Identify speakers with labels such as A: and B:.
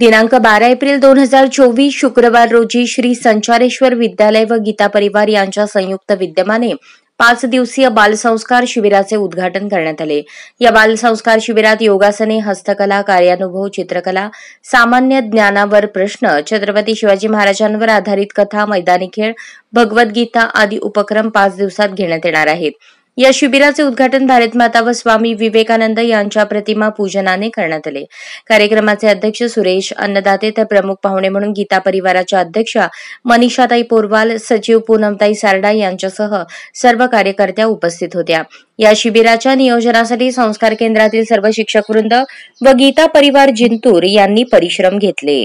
A: दिनांक
B: बारा एप्रिल दोन हजार चोवीस शुक्रवार रोजी श्री संचारेश्वर विद्यालय व गीता परिवार यांच्या संयुक्त विद्यमाने पाच दिवसीय बालसंस्कार शिबिराचे उद्घाटन करण्यात आले या बालसंस्कार शिबिरात योगासने हस्तकला कार्यानुभव चित्रकला सामान्य ज्ञानावर प्रश्न छत्रपती शिवाजी महाराजांवर आधारित कथा मैदानी खेळ भगवद्गीता आदी उपक्रम पाच दिवसात घेण्यात येणार आहेत या शिबिराचे उद्घाटन भारत माता व स्वामी विवेकानंद यांच्या प्रतिमा पूजनाने करण्यात आले कार्यक्रमाचे अध्यक्ष सुरेश अन्नदाते तर प्रमुख पाहुणे म्हणून गीता परिवाराच्या अध्यक्षा मनीषाताई पोरवाल सचिव पूनमताई सारडा यांच्यासह सर्व कार्यकर्त्या उपस्थित होत्या या शिबिराच्या नियोजनासाठी संस्कार केंद्रातील सर्व शिक्षक वृंद व गीता परिवार जिंतूर यांनी परिश्रम घेतले